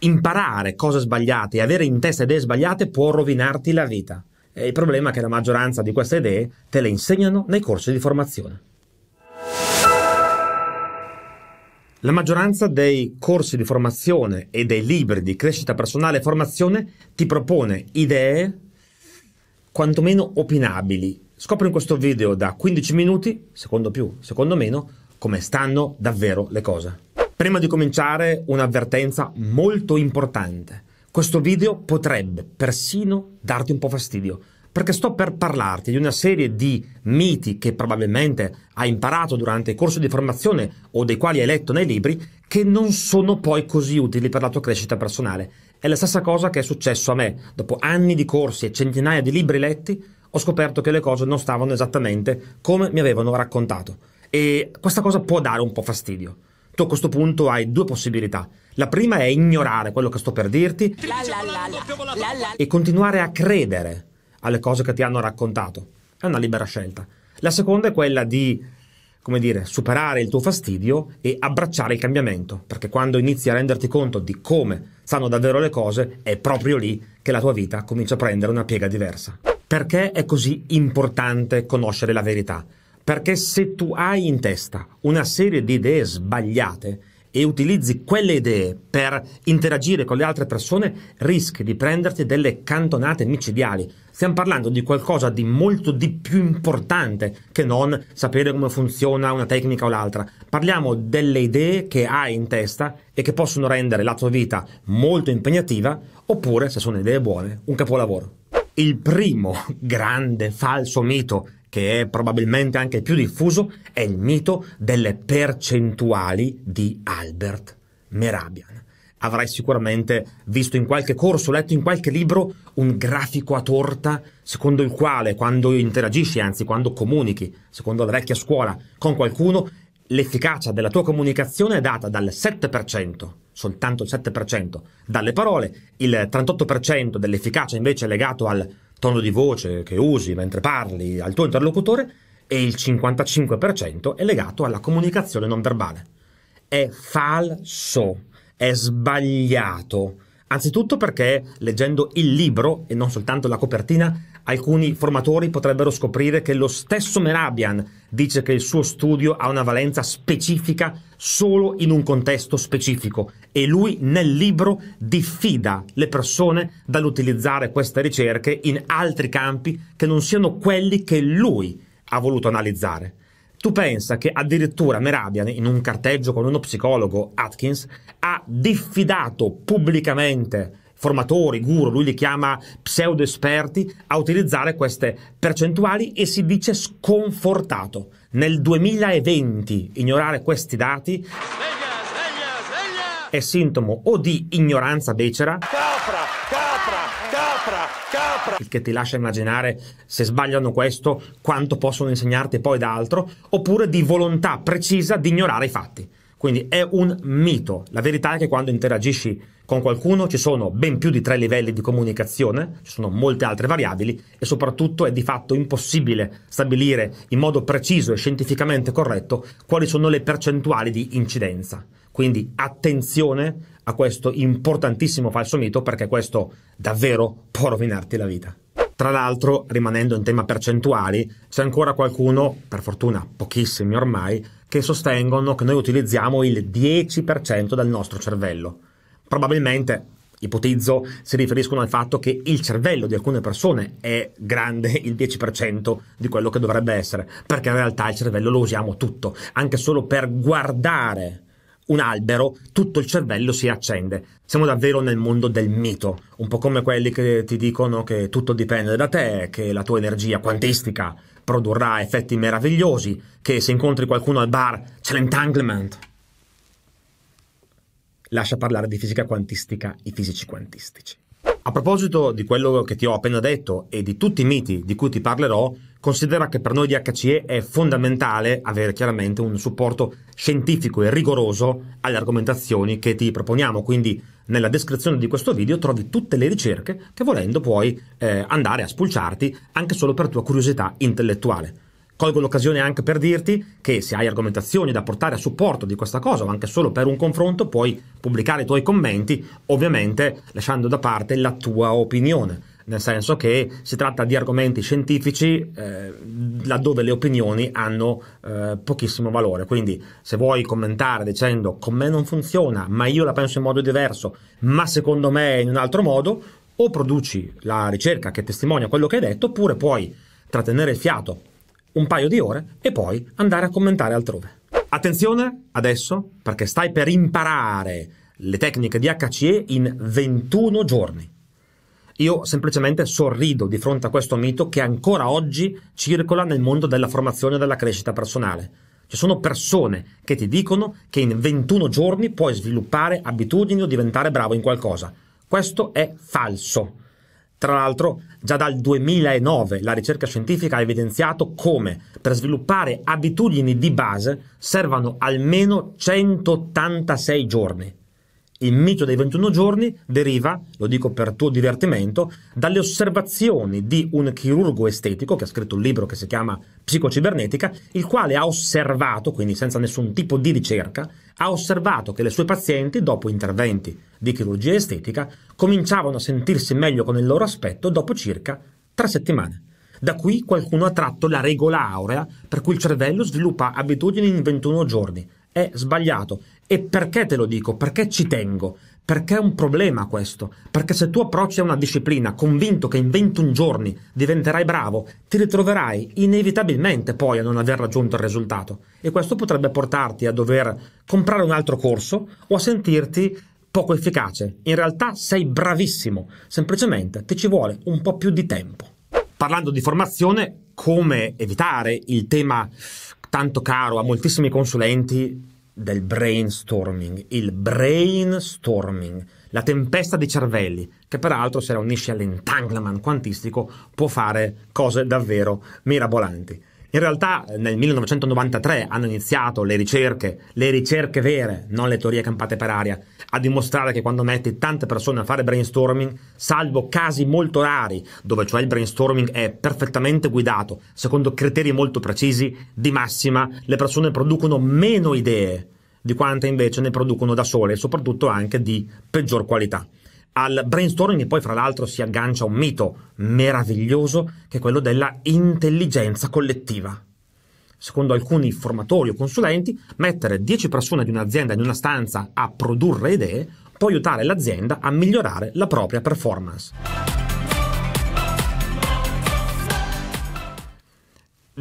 imparare cose sbagliate e avere in testa idee sbagliate può rovinarti la vita. E il problema è che la maggioranza di queste idee te le insegnano nei corsi di formazione. La maggioranza dei corsi di formazione e dei libri di crescita personale e formazione ti propone idee quantomeno opinabili. Scopri in questo video da 15 minuti, secondo più, secondo meno, come stanno davvero le cose. Prima di cominciare un'avvertenza molto importante. Questo video potrebbe persino darti un po' fastidio, perché sto per parlarti di una serie di miti che probabilmente hai imparato durante il corso di formazione o dei quali hai letto nei libri, che non sono poi così utili per la tua crescita personale. È la stessa cosa che è successo a me. Dopo anni di corsi e centinaia di libri letti, ho scoperto che le cose non stavano esattamente come mi avevano raccontato. E questa cosa può dare un po' fastidio tu a questo punto hai due possibilità. La prima è ignorare quello che sto per dirti e continuare a credere alle cose che ti hanno raccontato. È una libera scelta. La seconda è quella di, come dire, superare il tuo fastidio e abbracciare il cambiamento, perché quando inizi a renderti conto di come stanno davvero le cose, è proprio lì che la tua vita comincia a prendere una piega diversa. Perché è così importante conoscere la verità? Perché se tu hai in testa una serie di idee sbagliate e utilizzi quelle idee per interagire con le altre persone, rischi di prenderti delle cantonate micidiali. Stiamo parlando di qualcosa di molto di più importante che non sapere come funziona una tecnica o l'altra. Parliamo delle idee che hai in testa e che possono rendere la tua vita molto impegnativa, oppure, se sono idee buone, un capolavoro. Il primo grande falso mito che è probabilmente anche più diffuso, è il mito delle percentuali di Albert Merabian. Avrai sicuramente visto in qualche corso, letto in qualche libro, un grafico a torta secondo il quale quando interagisci, anzi quando comunichi, secondo la vecchia scuola, con qualcuno, l'efficacia della tua comunicazione è data dal 7%, soltanto il 7%, dalle parole, il 38% dell'efficacia invece è legato al tono di voce che usi mentre parli al tuo interlocutore e il 55% è legato alla comunicazione non verbale. È falso, è sbagliato. Anzitutto perché leggendo il libro e non soltanto la copertina alcuni formatori potrebbero scoprire che lo stesso Merabian dice che il suo studio ha una valenza specifica solo in un contesto specifico e lui nel libro diffida le persone dall'utilizzare queste ricerche in altri campi che non siano quelli che lui ha voluto analizzare. Tu pensa che addirittura Merabian, in un carteggio con uno psicologo, Atkins, ha diffidato pubblicamente formatori, guru, lui li chiama pseudo esperti, a utilizzare queste percentuali e si dice sconfortato. Nel 2020 ignorare questi dati sveglia, sveglia, sveglia! è sintomo o di ignoranza becera. Capra, capra, capra, capra. Il che ti lascia immaginare, se sbagliano questo, quanto possono insegnarti poi da altro, oppure di volontà precisa di ignorare i fatti. Quindi è un mito. La verità è che quando interagisci con qualcuno ci sono ben più di tre livelli di comunicazione, ci sono molte altre variabili e soprattutto è di fatto impossibile stabilire in modo preciso e scientificamente corretto quali sono le percentuali di incidenza. Quindi attenzione a questo importantissimo falso mito perché questo davvero può rovinarti la vita. Tra l'altro, rimanendo in tema percentuali, c'è ancora qualcuno, per fortuna pochissimi ormai, che sostengono che noi utilizziamo il 10% del nostro cervello. Probabilmente, ipotizzo, si riferiscono al fatto che il cervello di alcune persone è grande il 10% di quello che dovrebbe essere, perché in realtà il cervello lo usiamo tutto, anche solo per guardare un albero, tutto il cervello si accende. Siamo davvero nel mondo del mito, un po' come quelli che ti dicono che tutto dipende da te, che la tua energia quantistica produrrà effetti meravigliosi, che se incontri qualcuno al bar c'è l'entanglement. Lascia parlare di fisica quantistica i fisici quantistici. A proposito di quello che ti ho appena detto e di tutti i miti di cui ti parlerò, considera che per noi di HCE è fondamentale avere chiaramente un supporto scientifico e rigoroso alle argomentazioni che ti proponiamo, quindi nella descrizione di questo video trovi tutte le ricerche che volendo puoi eh, andare a spulciarti anche solo per tua curiosità intellettuale. Colgo l'occasione anche per dirti che se hai argomentazioni da portare a supporto di questa cosa o anche solo per un confronto puoi pubblicare i tuoi commenti, ovviamente lasciando da parte la tua opinione, nel senso che si tratta di argomenti scientifici eh, laddove le opinioni hanno eh, pochissimo valore. Quindi se vuoi commentare dicendo con me non funziona, ma io la penso in modo diverso, ma secondo me in un altro modo, o produci la ricerca che testimonia quello che hai detto, oppure puoi trattenere il fiato un paio di ore e poi andare a commentare altrove. Attenzione adesso perché stai per imparare le tecniche di HCE in 21 giorni. Io semplicemente sorrido di fronte a questo mito che ancora oggi circola nel mondo della formazione e della crescita personale. Ci sono persone che ti dicono che in 21 giorni puoi sviluppare abitudini o diventare bravo in qualcosa. Questo è falso. Tra l'altro, già dal 2009 la ricerca scientifica ha evidenziato come per sviluppare abitudini di base servano almeno 186 giorni. Il mito dei 21 giorni deriva, lo dico per tuo divertimento, dalle osservazioni di un chirurgo estetico che ha scritto un libro che si chiama Psicocibernetica, il quale ha osservato, quindi senza nessun tipo di ricerca, ha osservato che le sue pazienti, dopo interventi di chirurgia estetica, cominciavano a sentirsi meglio con il loro aspetto dopo circa tre settimane. Da qui qualcuno ha tratto la regola aurea per cui il cervello sviluppa abitudini in 21 giorni. È sbagliato e perché te lo dico? Perché ci tengo? Perché è un problema questo? Perché se tu approcci a una disciplina convinto che in 21 giorni diventerai bravo, ti ritroverai inevitabilmente poi a non aver raggiunto il risultato. E questo potrebbe portarti a dover comprare un altro corso o a sentirti poco efficace. In realtà sei bravissimo, semplicemente ti ci vuole un po' più di tempo. Parlando di formazione, come evitare il tema tanto caro a moltissimi consulenti del brainstorming, il brainstorming, la tempesta di cervelli, che peraltro se la unisce all'entanglement quantistico può fare cose davvero mirabolanti. In realtà nel 1993 hanno iniziato le ricerche, le ricerche vere, non le teorie campate per aria, a dimostrare che quando metti tante persone a fare brainstorming, salvo casi molto rari, dove cioè il brainstorming è perfettamente guidato, secondo criteri molto precisi, di massima le persone producono meno idee di quante invece ne producono da sole e soprattutto anche di peggior qualità al brainstorming poi fra l'altro si aggancia un mito meraviglioso che è quello della intelligenza collettiva. Secondo alcuni formatori o consulenti, mettere 10 persone di un'azienda in una stanza a produrre idee può aiutare l'azienda a migliorare la propria performance.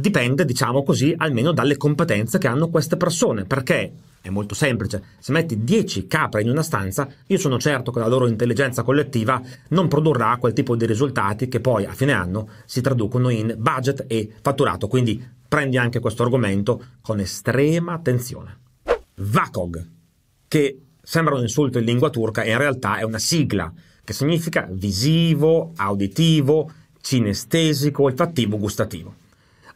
dipende, diciamo così, almeno dalle competenze che hanno queste persone, perché è molto semplice, se metti 10 capre in una stanza, io sono certo che la loro intelligenza collettiva non produrrà quel tipo di risultati che poi a fine anno si traducono in budget e fatturato, quindi prendi anche questo argomento con estrema attenzione. VACOG, che sembra un insulto in lingua turca, in realtà è una sigla che significa visivo, auditivo, cinestesico, olfattivo, gustativo.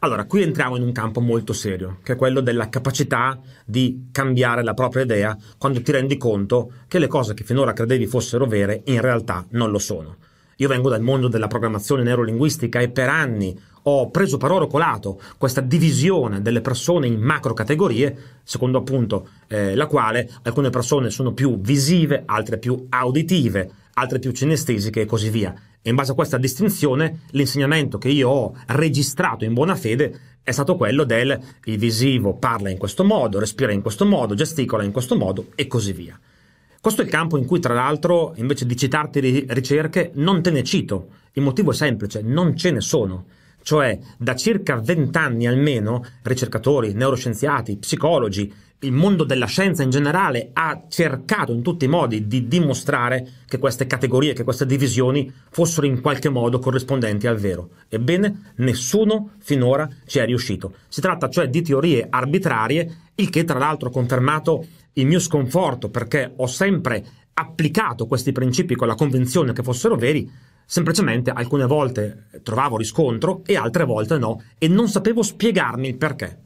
Allora, qui entriamo in un campo molto serio, che è quello della capacità di cambiare la propria idea quando ti rendi conto che le cose che finora credevi fossero vere in realtà non lo sono. Io vengo dal mondo della programmazione neurolinguistica e per anni ho preso per oro colato questa divisione delle persone in macro categorie, secondo appunto eh, la quale alcune persone sono più visive, altre più auditive, altre più cinestesiche e così via. E in base a questa distinzione l'insegnamento che io ho registrato in buona fede è stato quello del il visivo parla in questo modo, respira in questo modo, gesticola in questo modo e così via. Questo è il campo in cui, tra l'altro, invece di citarti ricerche, non te ne cito. Il motivo è semplice, non ce ne sono. Cioè, da circa vent'anni almeno, ricercatori, neuroscienziati, psicologi, il mondo della scienza in generale ha cercato in tutti i modi di dimostrare che queste categorie, che queste divisioni fossero in qualche modo corrispondenti al vero. Ebbene, nessuno finora ci è riuscito. Si tratta cioè di teorie arbitrarie, il che tra l'altro ha confermato il mio sconforto perché ho sempre applicato questi principi con la convinzione che fossero veri, semplicemente alcune volte trovavo riscontro e altre volte no, e non sapevo spiegarmi il perché.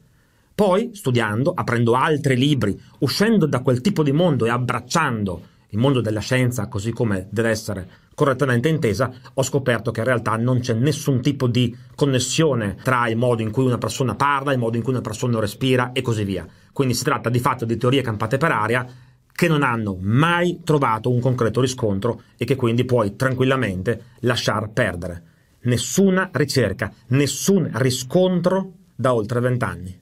Poi, studiando, aprendo altri libri, uscendo da quel tipo di mondo e abbracciando il mondo della scienza così come deve essere correttamente intesa, ho scoperto che in realtà non c'è nessun tipo di connessione tra il modo in cui una persona parla, il modo in cui una persona respira e così via. Quindi si tratta di fatto di teorie campate per aria che non hanno mai trovato un concreto riscontro e che quindi puoi tranquillamente lasciar perdere. Nessuna ricerca, nessun riscontro da oltre vent'anni.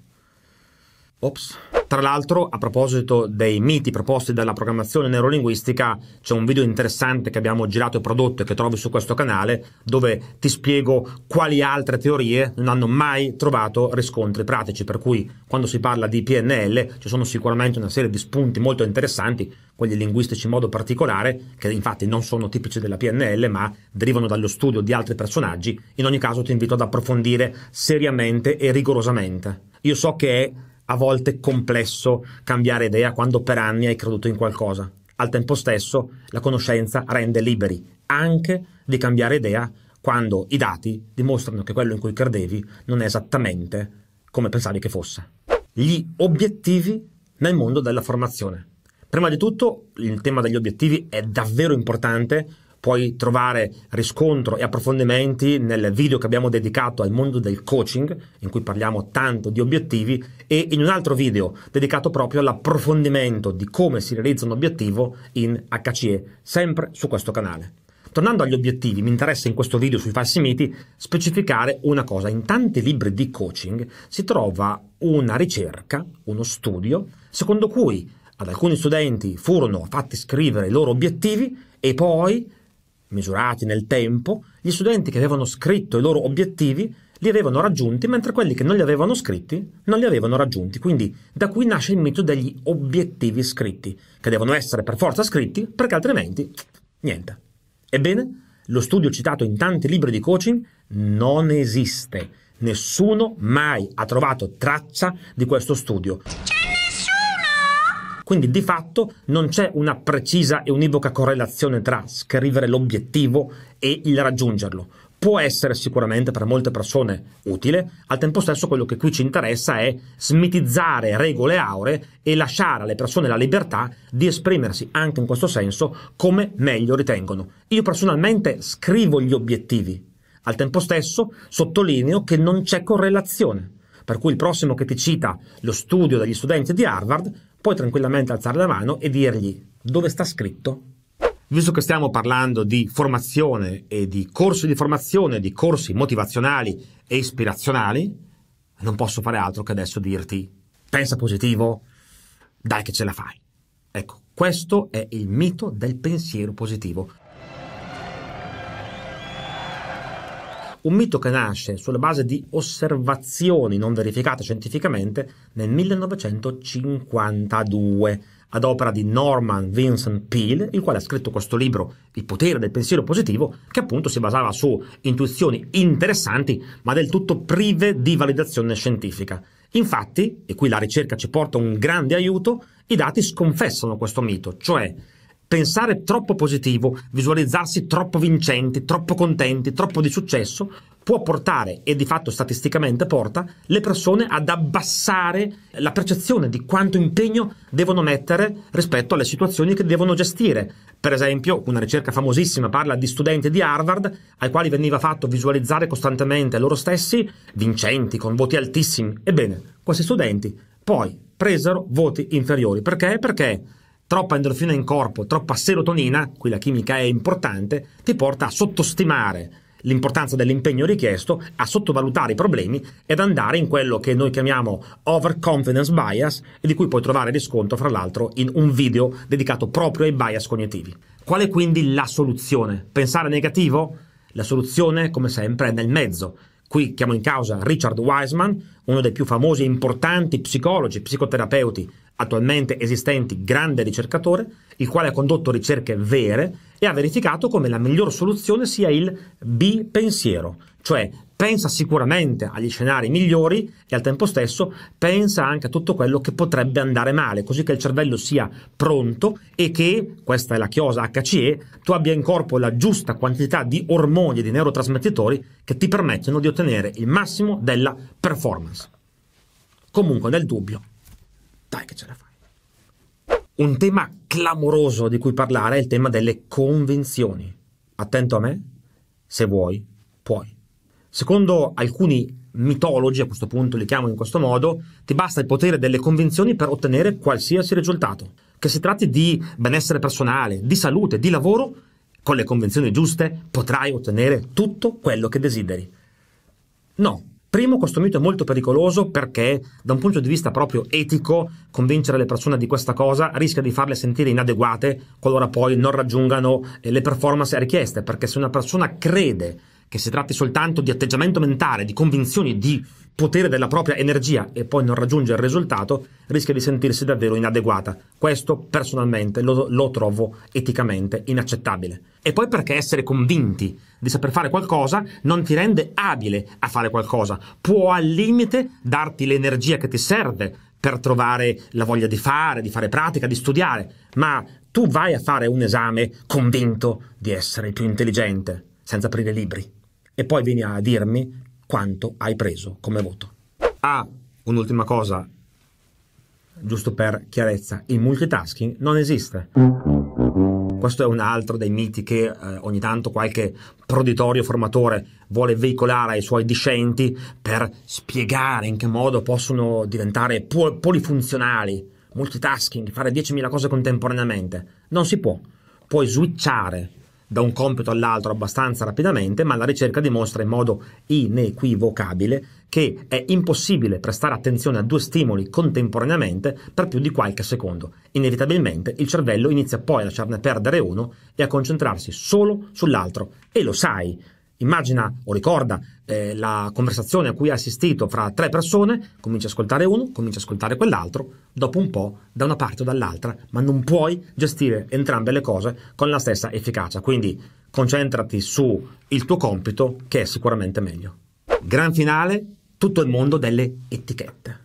Ops. Tra l'altro, a proposito dei miti proposti dalla programmazione neurolinguistica, c'è un video interessante che abbiamo girato e prodotto e che trovi su questo canale, dove ti spiego quali altre teorie non hanno mai trovato riscontri pratici. Per cui, quando si parla di PNL, ci sono sicuramente una serie di spunti molto interessanti, quelli linguistici in modo particolare, che infatti non sono tipici della PNL, ma derivano dallo studio di altri personaggi. In ogni caso, ti invito ad approfondire seriamente e rigorosamente. Io so che è a volte complesso cambiare idea quando per anni hai creduto in qualcosa. Al tempo stesso, la conoscenza rende liberi anche di cambiare idea quando i dati dimostrano che quello in cui credevi non è esattamente come pensavi che fosse. Gli obiettivi nel mondo della formazione. Prima di tutto, il tema degli obiettivi è davvero importante puoi trovare riscontro e approfondimenti nel video che abbiamo dedicato al mondo del coaching, in cui parliamo tanto di obiettivi, e in un altro video dedicato proprio all'approfondimento di come si realizza un obiettivo in HCE, sempre su questo canale. Tornando agli obiettivi, mi interessa in questo video sui falsi miti specificare una cosa. In tanti libri di coaching si trova una ricerca, uno studio, secondo cui ad alcuni studenti furono fatti scrivere i loro obiettivi e poi misurati nel tempo, gli studenti che avevano scritto i loro obiettivi li avevano raggiunti, mentre quelli che non li avevano scritti non li avevano raggiunti. Quindi da qui nasce il mito degli obiettivi scritti, che devono essere per forza scritti, perché altrimenti niente. Ebbene, lo studio citato in tanti libri di coaching non esiste. Nessuno mai ha trovato traccia di questo studio. Quindi di fatto non c'è una precisa e univoca correlazione tra scrivere l'obiettivo e il raggiungerlo. Può essere sicuramente per molte persone utile, al tempo stesso quello che qui ci interessa è smitizzare regole auree e lasciare alle persone la libertà di esprimersi anche in questo senso come meglio ritengono. Io personalmente scrivo gli obiettivi, al tempo stesso sottolineo che non c'è correlazione, per cui il prossimo che ti cita lo studio degli studenti di Harvard puoi tranquillamente alzare la mano e dirgli dove sta scritto. Visto che stiamo parlando di formazione e di corsi di formazione, di corsi motivazionali e ispirazionali, non posso fare altro che adesso dirti pensa positivo, dai che ce la fai. Ecco, questo è il mito del pensiero positivo. Un mito che nasce sulla base di osservazioni non verificate scientificamente nel 1952 ad opera di Norman Vincent Peale, il quale ha scritto questo libro Il potere del pensiero positivo, che appunto si basava su intuizioni interessanti, ma del tutto prive di validazione scientifica. Infatti, e qui la ricerca ci porta un grande aiuto, i dati sconfessano questo mito, cioè pensare troppo positivo, visualizzarsi troppo vincenti, troppo contenti, troppo di successo, può portare, e di fatto statisticamente porta, le persone ad abbassare la percezione di quanto impegno devono mettere rispetto alle situazioni che devono gestire. Per esempio, una ricerca famosissima parla di studenti di Harvard ai quali veniva fatto visualizzare costantemente loro stessi vincenti, con voti altissimi. Ebbene, questi studenti poi presero voti inferiori. Perché? Perché troppa endorfina in corpo, troppa serotonina, qui la chimica è importante, ti porta a sottostimare l'importanza dell'impegno richiesto, a sottovalutare i problemi ed andare in quello che noi chiamiamo overconfidence bias e di cui puoi trovare riscontro fra l'altro in un video dedicato proprio ai bias cognitivi. Qual è quindi la soluzione? Pensare negativo? La soluzione, come sempre, è nel mezzo. Qui chiamo in causa Richard Wiseman, uno dei più famosi e importanti psicologi, psicoterapeuti attualmente esistenti grande ricercatore, il quale ha condotto ricerche vere e ha verificato come la miglior soluzione sia il bipensiero, cioè pensa sicuramente agli scenari migliori e al tempo stesso pensa anche a tutto quello che potrebbe andare male, così che il cervello sia pronto e che, questa è la chiosa HCE, tu abbia in corpo la giusta quantità di ormoni e di neurotrasmettitori che ti permettono di ottenere il massimo della performance. Comunque, nel dubbio, dai che ce la fai. Un tema clamoroso di cui parlare è il tema delle convenzioni. Attento a me, se vuoi, puoi. Secondo alcuni mitologi, a questo punto li chiamo in questo modo, ti basta il potere delle convenzioni per ottenere qualsiasi risultato. Che si tratti di benessere personale, di salute, di lavoro, con le convenzioni giuste potrai ottenere tutto quello che desideri. No, Primo, questo mito è molto pericoloso perché da un punto di vista proprio etico convincere le persone di questa cosa rischia di farle sentire inadeguate qualora poi non raggiungano eh, le performance richieste, perché se una persona crede che si tratti soltanto di atteggiamento mentale, di convinzioni, di potere della propria energia e poi non raggiunge il risultato, rischia di sentirsi davvero inadeguata. Questo personalmente lo, lo trovo eticamente inaccettabile. E poi perché essere convinti di saper fare qualcosa non ti rende abile a fare qualcosa, può al limite darti l'energia che ti serve per trovare la voglia di fare, di fare pratica, di studiare, ma tu vai a fare un esame convinto di essere il più intelligente, senza aprire libri. E poi vieni a dirmi quanto hai preso come voto. Ah, un'ultima cosa, giusto per chiarezza, il multitasking non esiste. Questo è un altro dei miti che eh, ogni tanto qualche proditorio formatore vuole veicolare ai suoi discenti per spiegare in che modo possono diventare polifunzionali, multitasking, fare 10.000 cose contemporaneamente. Non si può. Puoi switchare da un compito all'altro abbastanza rapidamente, ma la ricerca dimostra in modo inequivocabile che è impossibile prestare attenzione a due stimoli contemporaneamente per più di qualche secondo. Inevitabilmente il cervello inizia poi a lasciarne perdere uno e a concentrarsi solo sull'altro. E lo sai, immagina o ricorda eh, la conversazione a cui hai assistito fra tre persone, cominci a ascoltare uno, cominci a ascoltare quell'altro, dopo un po' da una parte o dall'altra, ma non puoi gestire entrambe le cose con la stessa efficacia, quindi concentrati sul tuo compito che è sicuramente meglio. Gran finale, tutto il mondo delle etichette,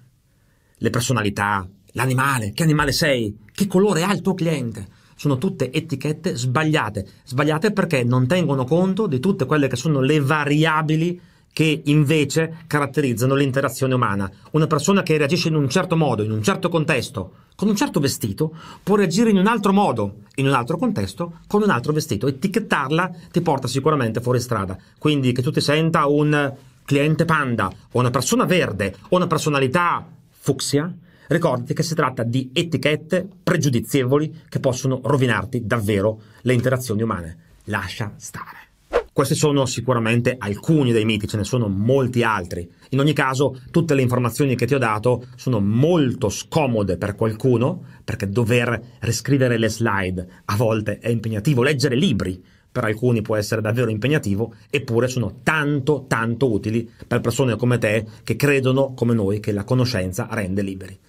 le personalità, l'animale, che animale sei, che colore ha il tuo cliente, sono tutte etichette sbagliate, sbagliate perché non tengono conto di tutte quelle che sono le variabili che invece caratterizzano l'interazione umana. Una persona che reagisce in un certo modo, in un certo contesto, con un certo vestito, può reagire in un altro modo, in un altro contesto, con un altro vestito. Etichettarla ti porta sicuramente fuori strada. Quindi che tu ti senta un cliente panda, o una persona verde, o una personalità fucsia, Ricordati che si tratta di etichette pregiudizievoli che possono rovinarti davvero le interazioni umane. Lascia stare. Questi sono sicuramente alcuni dei miti, ce ne sono molti altri. In ogni caso, tutte le informazioni che ti ho dato sono molto scomode per qualcuno, perché dover riscrivere le slide a volte è impegnativo, leggere libri per alcuni può essere davvero impegnativo, eppure sono tanto tanto utili per persone come te che credono come noi che la conoscenza rende liberi.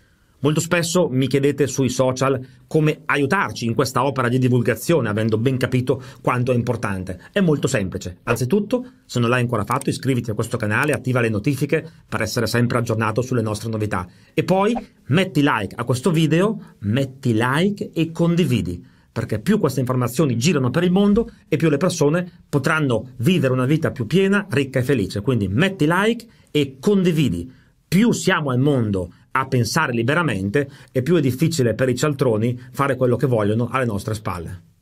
Molto spesso mi chiedete sui social come aiutarci in questa opera di divulgazione, avendo ben capito quanto è importante. È molto semplice. Anzitutto, se non l'hai ancora fatto, iscriviti a questo canale, attiva le notifiche per essere sempre aggiornato sulle nostre novità. E poi metti like a questo video, metti like e condividi perché più queste informazioni girano per il mondo e più le persone potranno vivere una vita più piena, ricca e felice. Quindi metti like e condividi. Più siamo al mondo a pensare liberamente e più è difficile per i cialtroni fare quello che vogliono alle nostre spalle.